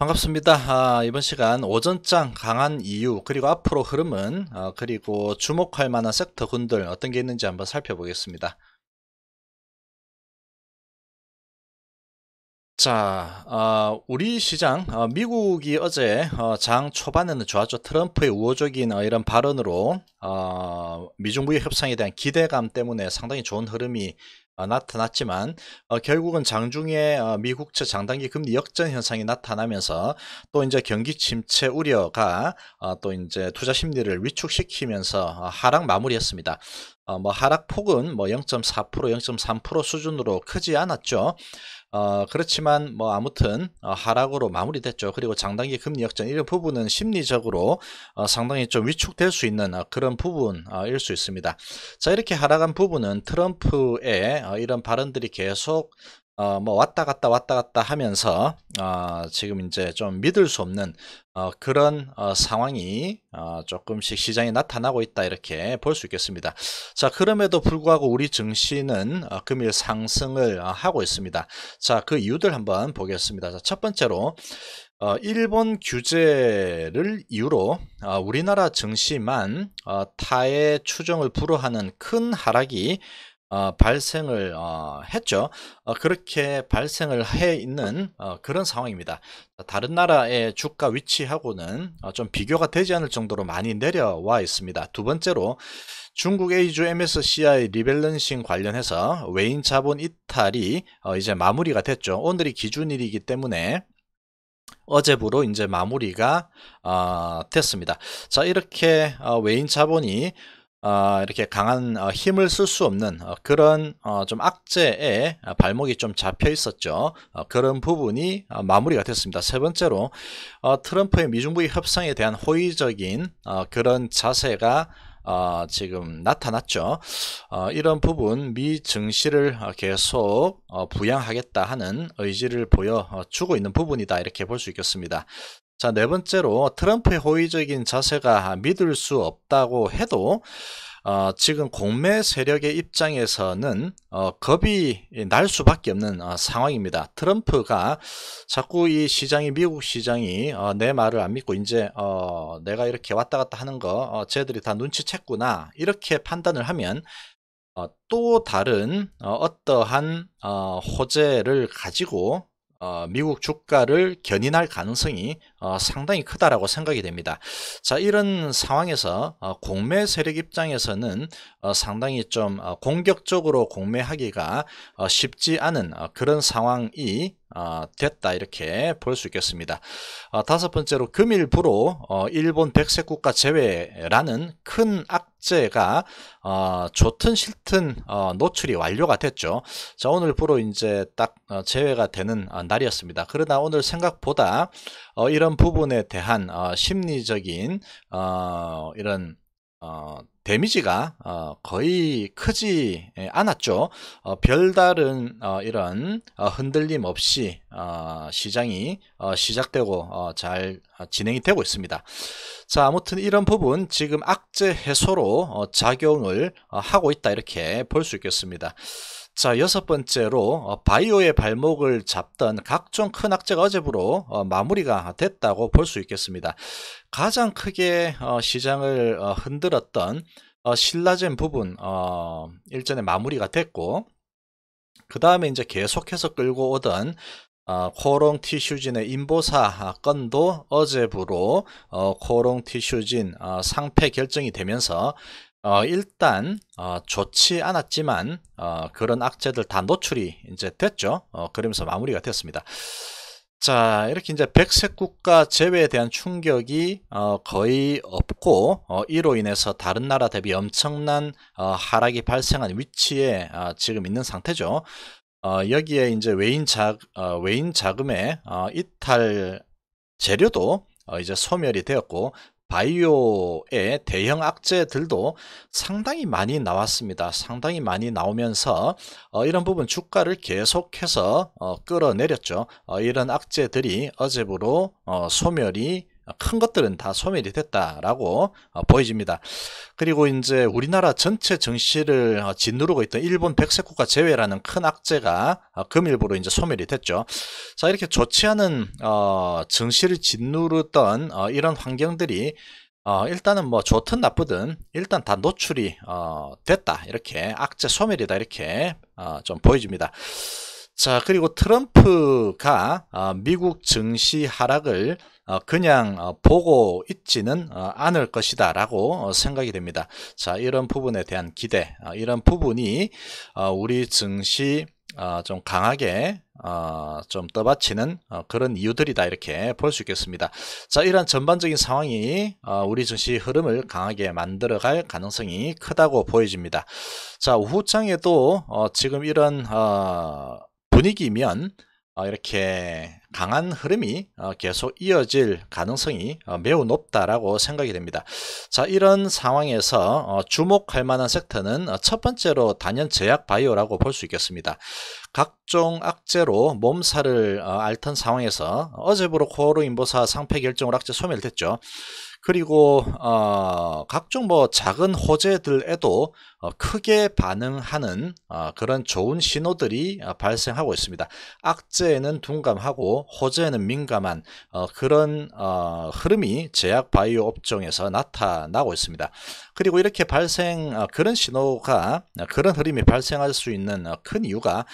반갑습니다. 아, 이번 시간 오전장 강한 이유 그리고 앞으로 흐름은 어, 그리고 주목할 만한 섹터군들 어떤 게 있는지 한번 살펴보겠습니다. 자, 어, 우리 시장 어, 미국이 어제 어, 장 초반에는 좋았죠. 트럼프의 우호적인 어, 이런 발언으로 어, 미중 무역 협상에 대한 기대감 때문에 상당히 좋은 흐름이 어, 나타났지만 어, 결국은 장중에 어, 미국채 장단기 금리 역전 현상이 나타나면서 또 이제 경기 침체 우려가 또 이제 투자 심리를 위축시키면서 하락 마무리했습니다. 뭐 하락폭은 뭐0.4% 0.3% 수준으로 크지 않았죠. 어, 그렇지만 뭐 아무튼 어, 하락으로 마무리됐죠. 그리고 장단기 금리 역전 이런 부분은 심리적으로 어, 상당히 좀 위축될 수 있는 어, 그런 부분일 어, 수 있습니다. 자 이렇게 하락한 부분은 트럼프의 어, 이런 발언들이 계속 어, 뭐 왔다 갔다 왔다 갔다 하면서 어, 지금 이제 좀 믿을 수 없는 어, 그런 어, 상황이 어, 조금씩 시장에 나타나고 있다 이렇게 볼 수 있겠습니다. 자 그럼에도 불구하고 우리 증시는 어, 금일 상승을 어, 하고 있습니다. 자 그 이유들 한번 보겠습니다. 자, 첫 번째로 어, 일본 규제를 이유로 어, 우리나라 증시만 어, 타의 추정을 불허하는 큰 하락이 어, 발생을 어, 했죠. 어, 그렇게 발생을 해 있는 어, 그런 상황입니다. 다른 나라의 주가 위치하고는 어, 좀 비교가 되지 않을 정도로 많이 내려와 있습니다. 두 번째로 중국 A주 MSCI 리밸런싱 관련해서 외인 자본 이탈이 어, 이제 마무리가 됐죠. 오늘이 기준일이기 때문에 어제부로 이제 마무리가 됐습니다. 자 이렇게 외인 자본이 어, 이렇게 강한 어, 힘을 쓸 수 없는 어, 그런 어, 좀 악재에 발목이 좀 잡혀 있었죠. 어, 그런 부분이 어, 마무리가 됐습니다. 세 번째로 어, 트럼프의 미중부의 협상에 대한 호의적인 그런 자세가 지금 나타났죠. 어, 이런 부분 미 증시를 계속 부양하겠다 하는 의지를 보여주고 있는 부분이다 이렇게 볼 수 있겠습니다. 자, 네 번째로 트럼프의 호의적인 자세가 믿을 수 없다고 해도 어, 지금 공매 세력의 입장에서는 어, 겁이 날 수밖에 없는 어, 상황입니다. 트럼프가 자꾸 이 시장이 미국 시장이 어, 내 말을 안 믿고 이제 어, 내가 이렇게 왔다 갔다 하는 거 어, 쟤들이 다 눈치챘구나 이렇게 판단을 하면 어, 또 다른 어, 떠한 어, 호재를 가지고 어, 미국 주가를 견인할 가능성이 어, 상당히 크다라고 생각이 됩니다. 자 이런 상황에서 어, 공매 세력 입장에서는 어, 상당히 좀 어, 공격적으로 공매하기가 어, 쉽지 않은 어, 그런 상황이 어, 됐다 이렇게 볼 수 있겠습니다 어, 다섯 번째로 금일부로 어, 일본 백색 국가 제외라는 큰 악재가 아, 좋든 싫든 어, 노출이 완료가 됐죠 자 오늘부로 이제 딱 어, 제외가 되는 날이었습니다 그러나 오늘 생각보다 어, 이런 부분에 대한 심리적인 이런 어, 데미지가 어, 거의 크지 예, 않았죠. 어, 별다른 어, 이런 어, 흔들림 없이 어, 시장이 시작되고 잘 진행이 되고 있습니다. 자, 아무튼 이런 부분 지금 악재 해소로 작용을 하고 있다 이렇게 볼 수 있겠습니다. 자, 여섯 번째로 어, 바이오의 발목을 잡던 각종 큰 악재가 어제부로 어, 마무리가 됐다고 볼 수 있겠습니다. 가장 크게 어, 시장을 흔들었던 신라젠 부분 일전에 마무리가 됐고 그 다음에 이제 계속해서 끌고 오던 코롱 티슈진의 인보사 건도 어제부로 코롱 티슈진 상패 결정이 되면서 어, 일단 어, 좋지 않았지만 어, 그런 악재들 다 노출이 이제 됐죠. 어, 그러면서 마무리가 되었습니다자 이렇게 이제 백색 국가 제외에 대한 충격이 어, 거의 없고 어, 이로 인해서 다른 나라 대비 엄청난 어, 하락이 발생한 위치에 어, 지금 있는 상태죠. 어, 여기에 이제 외인 자 어, 외인 자금의 어, 이탈 재료도 어, 이제 소멸이 되었고 바이오의 대형 악재들도 상당히 많이 나왔습니다. 상당히 많이 나오면서 어, 이런 부분 주가를 계속해서 어, 끌어내렸죠. 어, 이런 악재들이 어제부로 어, 소멸이 큰 것들은 다 소멸이 됐다라고 어, 보여집니다. 그리고 이제 우리나라 전체 증시를 어, 짓누르고 있던 일본 백색국가 제외라는 큰 악재가 어, 금일부로 이제 소멸이 됐죠. 자 이렇게 좋지 않은 증시를 짓누르던 이런 환경들이 어, 일단은 뭐 좋든 나쁘든 일단 다 노출이 어, 됐다 이렇게 악재 소멸이다 이렇게 어, 좀 보여집니다 자, 그리고 트럼프가 어, 미국 증시 하락을 어, 그냥 어, 보고 있지는 않을 것이다 라고 생각이 됩니다. 자, 이런 부분에 대한 기대, 이런 부분이 우리 증시 좀 강하게 좀 떠받치는 그런 이유들이다 이렇게 볼 수 있겠습니다. 자, 이런 전반적인 상황이 우리 증시 흐름을 강하게 만들어갈 가능성이 크다고 보여집니다. 자, 후장에도 지금 이런 분위기면 어, 이렇게 강한 흐름이 어, 계속 이어질 가능성이 어, 매우 높다라고 생각이 됩니다. 자, 이런 상황에서 주목할 만한 섹터는 첫 번째로 단연 제약 바이오라고 볼 수 있겠습니다. 각종 악재로 몸살을 앓던 상황에서 어제부로 코오로 인보사 상패 결정으로 악재 소멸됐죠. 그리고 어, 각종 뭐 작은 호재들에도 어, 크게 반응하는 어, 그런 좋은 신호들이 어, 발생하고 있습니다. 악재에는 둔감하고 호재에는 민감한 어, 그런 어, 흐름이 제약 바이오 업종에서 나타나고 있습니다. 그리고 이렇게 발생 어, 그런 신호가 어, 그런 흐름이 발생할 수 있는 어, 큰 이유가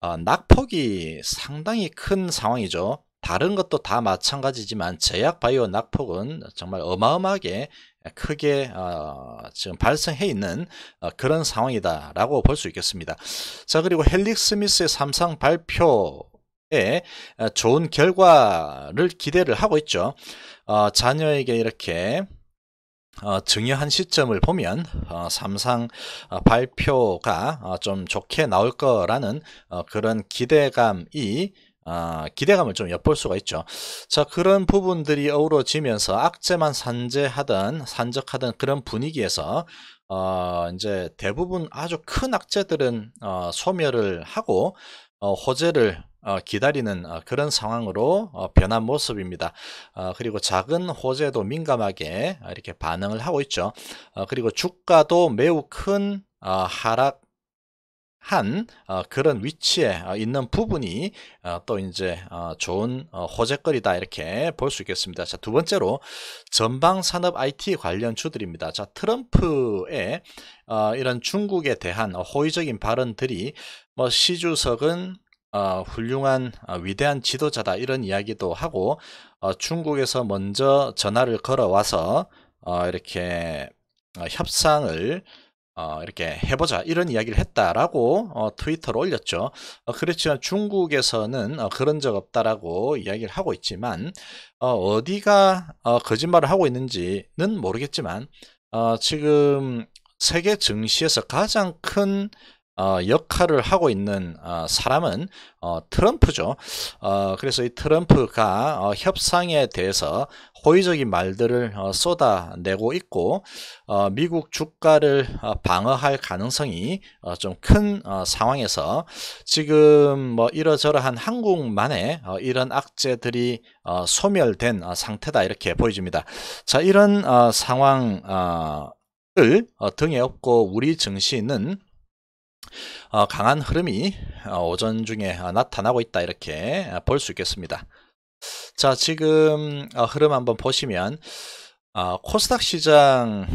어, 낙폭이 상당히 큰 상황이죠. 다른 것도 다 마찬가지지만 제약 바이오 낙폭은 정말 어마어마하게 크게 어, 지금 발생해 있는 어, 그런 상황이다라고 볼 수 있겠습니다. 자 그리고 헬릭 스미스의 삼상 발표에 어, 좋은 결과를 기대를 하고 있죠. 어, 자녀에게 이렇게 어, 중요한 시점을 보면 어, 삼상 어, 발표가 어, 좀 좋게 나올 거라는 어, 그런 기대감이 아, 기대감을 좀 엿볼 수가 있죠. 자, 그런 부분들이 어우러지면서 악재만 산재하던 산적하던 그런 분위기에서 어, 이제 대부분 아주 큰 악재들은 어, 소멸을 하고 어, 호재를 어, 기다리는 어, 그런 상황으로 어, 변한 모습입니다. 어, 그리고 작은 호재도 민감하게 어, 이렇게 반응을 하고 있죠. 어, 그리고 주가도 매우 큰 어, 하락 한 어, 그런 위치에 어, 있는 부분이 어, 또 이제 어, 좋은 어, 호재거리다 이렇게 볼 수 있겠습니다. 자 두 번째로 전방 산업 IT 관련 주들입니다. 자 트럼프의 어, 이런 중국에 대한 호의적인 발언들이 뭐 시주석은 어, 훌륭한 어, 위대한 지도자다 이런 이야기도 하고 어, 중국에서 먼저 전화를 걸어와서 이렇게 협상을 어, 이렇게 해보자 이런 이야기를 했다라고 어, 트위터를 올렸죠. 어, 그렇지만 중국에서는 어, 그런 적 없다라고 이야기를 하고 있지만 어, 디가 어, 거짓말을 하고 있는지는 모르겠지만 어, 지금 세계 증시에서 가장 큰 어, 역할을 하고 있는 어, 사람은 어, 트럼프죠. 어, 그래서 이 트럼프가 어, 협상에 대해서 호의적인 말들을 어, 쏟아내고 있고 어, 미국 주가를 어, 방어할 가능성이 어, 좀큰 어, 상황에서 지금 뭐 이러저러한 한국만의 어, 이런 악재들이 어, 소멸된 어, 상태다 이렇게 보여집니다. 자 이런 어, 상황 어, 어 등에 업고 우리 증시는 어, 강한 흐름이 어, 오전 중에 어, 나타나고 있다 이렇게 볼 수 있겠습니다. 자 지금 흐름 한번 보시면 코스닥 시장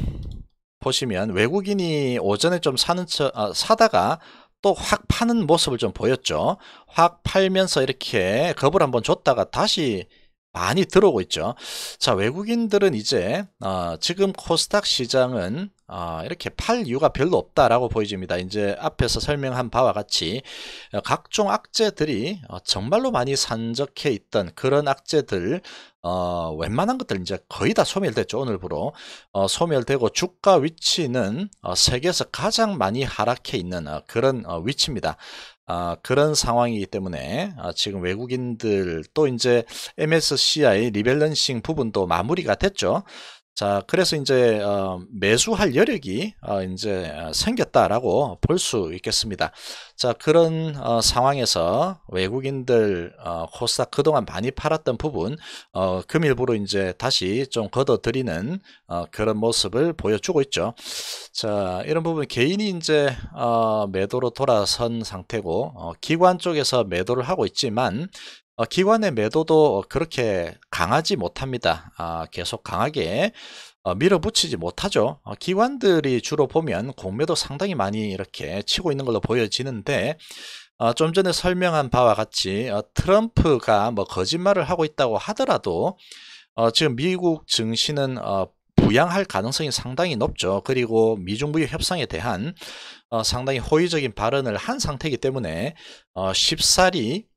보시면 외국인이 오전에 좀 사는 처, 사다가 또 확 파는 모습을 좀 보였죠. 확 팔면서 이렇게 겁을 한번 줬다가 다시 많이 들어오고 있죠. 자 외국인들은 이제 지금 코스닥 시장은 아, 이렇게 팔 이유가 별로 없다라고 보여집니다. 이제 앞에서 설명한 바와 같이 어, 각종 악재들이 어, 정말로 많이 산적해 있던 그런 악재들 어, 웬만한 것들 이제 거의 다 소멸됐죠 오늘부로 어, 소멸되고 주가 위치는 어, 세계에서 가장 많이 하락해 있는 어, 그런 어, 위치입니다. 아, 그런 상황이기 때문에 아, 지금 외국인들 또 이제 MSCI 리밸런싱 부분도 마무리가 됐죠. 자, 그래서 이제 어, 매수할 여력이 어, 이제 생겼다라고 볼 수 있겠습니다. 자, 그런 어, 상황에서 외국인들 어, 코스닥 그동안 많이 팔았던 부분 어, 금일부로 이제 다시 좀 걷어들이는 어, 그런 모습을 보여주고 있죠. 자, 이런 부분 개인이 이제 어, 매도로 돌아선 상태고 어, 기관 쪽에서 매도를 하고 있지만 어, 기관의 매도도 어, 그렇게 강하지 못합니다. 아, 계속 강하게 어, 밀어붙이지 못하죠. 기관들이 주로 보면 공매도 상당히 많이 이렇게 치고 있는 걸로 보여지는데 좀 전에 설명한 바와 같이 트럼프가 뭐 거짓말을 하고 있다고 하더라도 지금 미국 증시는 부양할 가능성이 상당히 높죠. 그리고 미중부의 협상에 대한 상당히 호의적인 발언을 한 상태이기 때문에 쉽사리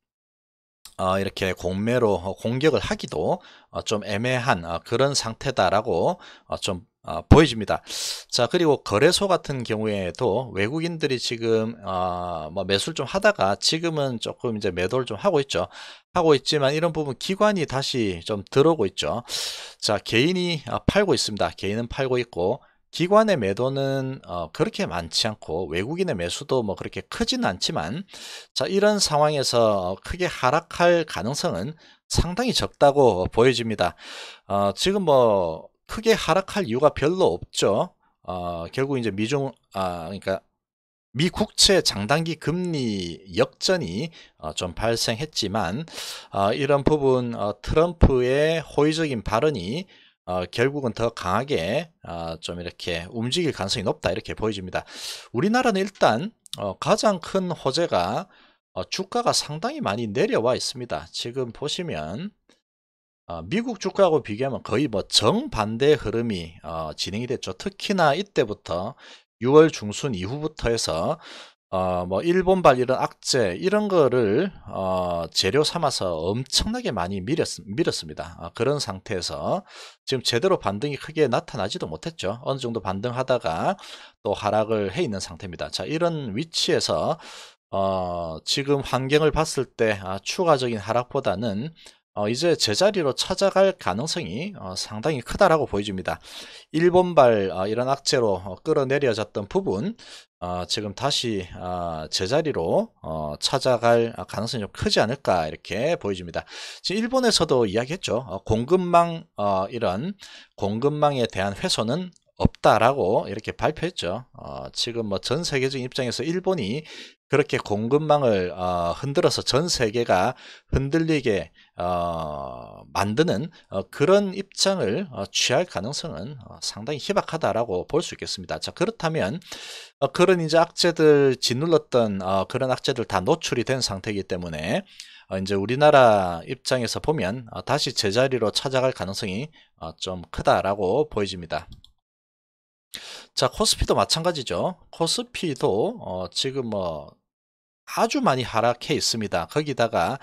어, 이렇게 공매로 어, 공격을 하기도 어, 좀 애매한 그런 상태다라고 좀 보여집니다. 자 그리고 거래소 같은 경우에도 외국인들이 지금 뭐 매수를 좀 하다가 지금은 조금 이제 매도를 좀 하고 있죠. 하고 있지만 이런 부분 기관이 다시 좀 들어오고 있죠. 자 개인이 팔고 있습니다. 개인은 팔고 있고 기관의 매도는 어, 그렇게 많지 않고 외국인의 매수도 뭐 그렇게 크진 않지만 자 이런 상황에서 어, 크게 하락할 가능성은 상당히 적다고 보여집니다. 어, 지금 뭐 크게 하락할 이유가 별로 없죠. 어, 결국 이제 미중 아 그러니까 미 국채 장단기 금리 역전이 어, 좀 발생했지만 어, 이런 부분 어, 트럼프의 호의적인 발언이 어, 결국은 더 강하게 어, 좀 이렇게 움직일 가능성이 높다 이렇게 보여집니다. 우리나라는 일단 어, 가장 큰 호재가 어, 주가가 상당히 많이 내려와 있습니다. 지금 보시면 어, 미국 주가하고 비교하면 거의 뭐 정반대 흐름이 어, 진행이 됐죠. 특히나 이때부터 6월 중순 이후부터 해서 어, 뭐 일본발 이런 악재 이런 거를 어, 재료 삼아서 엄청나게 많이 밀었, 밀었습니다. 아, 그런 상태에서 지금 제대로 반등이 크게 나타나지도 못했죠. 어느 정도 반등하다가 또 하락을 해 있는 상태입니다. 자 이런 위치에서 어, 지금 환경을 봤을 때 아, 추가적인 하락보다는 어, 이제 제자리로 찾아갈 가능성이 어, 상당히 크다라고 보여집니다. 일본발 어, 이런 악재로 어, 끌어내려졌던 부분 어, 지금 다시 어, 제자리로 어, 찾아갈 가능성이 좀 크지 않을까 이렇게 보여집니다. 지금 일본에서도 이야기했죠. 어, 공급망 어, 이런 공급망에 대한 훼손은 없다라고 이렇게 발표했죠. 어, 지금 뭐 전 세계적인 입장에서 일본이 그렇게 공급망을 어, 흔들어서 전 세계가 흔들리게 어, 만드는 어, 그런 입장을 어, 취할 가능성은 어, 상당히 희박하다라고 볼 수 있겠습니다. 자 그렇다면 어, 그런 이제 악재들 짓눌렀던 그런 악재들 다 노출이 된 상태이기 때문에 이제 우리나라 입장에서 보면 다시 제자리로 찾아갈 가능성이 좀 크다라고 보여집니다. 자 코스피도 마찬가지죠 코스피도 어, 지금 뭐 아주 많이 하락해 있습니다. 거기다가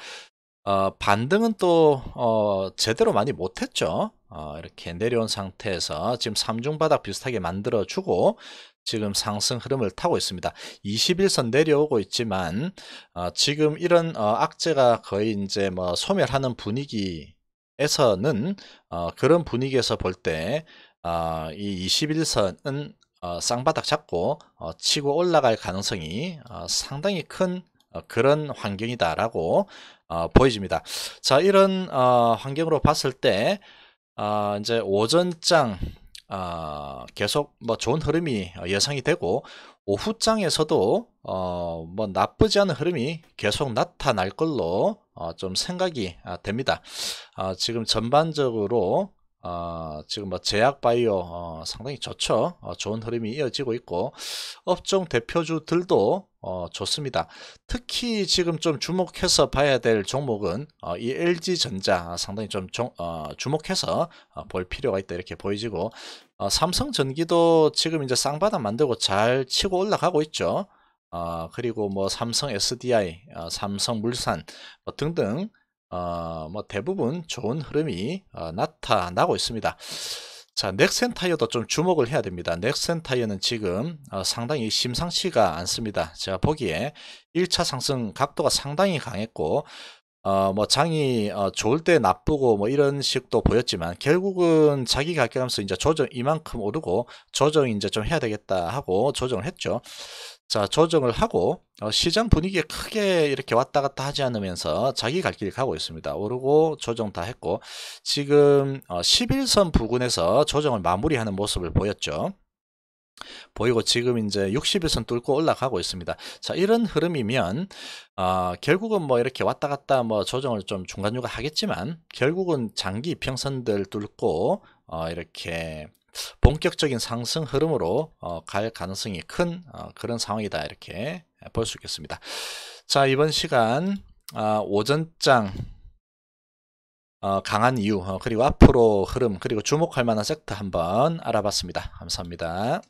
어, 반등은 또 어, 제대로 많이 못했죠. 어, 이렇게 내려온 상태에서 지금 3중바닥 비슷하게 만들어주고 지금 상승 흐름을 타고 있습니다. 21선 내려오고 있지만 어, 지금 이런 어, 악재가 거의 이제 뭐 소멸하는 분위기에서는 어, 그런 분위기에서 볼때 어, 21선은 어, 쌍바닥 잡고 어, 치고 올라갈 가능성이 어, 상당히 큰 그런 환경이다라고 보여집니다. 자, 이런 환경으로 봤을 때 이제 오전장 계속 뭐 좋은 흐름이 예상이 되고 오후장에서도 뭐 나쁘지 않은 흐름이 계속 나타날 걸로 좀 생각이 아, 됩니다. 지금 전반적으로 어, 지금 뭐 제약 바이오 어, 상당히 좋죠. 어, 좋은 흐름이 이어지고 있고 업종 대표주들도 어, 좋습니다. 특히 지금 좀 주목해서 봐야 될 종목은 어, 이 LG 전자 상당히 좀 종, 어, 주목해서 어, 볼 필요가 있다 이렇게 보이지고 어, 삼성 전기도 지금 이제 쌍바닥 만들고 잘 치고 올라가고 있죠. 어, 그리고 뭐 삼성 SDI, 어, 삼성 물산 뭐 등등 어, 뭐 대부분 좋은 흐름이 어, 나타나고 있습니다. 자, 넥센 타이어도 좀 주목을 해야 됩니다. 넥센 타이어는 지금 어, 상당히 심상치가 않습니다. 제가 보기에 1차 상승 각도가 상당히 강했고 어, 뭐 장이 어, 좋을 때 나쁘고 뭐 이런 식도 보였지만 결국은 자기 가격하면서 이제 조정 이만큼 오르고 조정 이제 좀 해야 되겠다 하고 조정을 했죠. 자, 조정을 하고 어, 시장 분위기에 크게 이렇게 왔다 갔다 하지 않으면서 자기 갈길 가고 있습니다. 오르고 조정 다 했고 지금 11선 어, 부근에서 조정을 마무리하는 모습을 보였죠. 보이고 지금 이제 60일선 뚫고 올라가고 있습니다. 자, 이런 흐름이면 어, 결국은 뭐 이렇게 왔다 갔다 뭐 조정을 좀 중간중간 하겠지만 결국은 장기 평선들 뚫고 어, 이렇게 본격적인 상승 흐름으로 어, 갈 가능성이 큰 어, 그런 상황이다 이렇게 볼 수 있겠습니다. 자 이번 시간 아, 오전장 어, 강한 이유 그리고 앞으로 흐름 그리고 주목할 만한 섹터 한번 알아봤습니다. 감사합니다.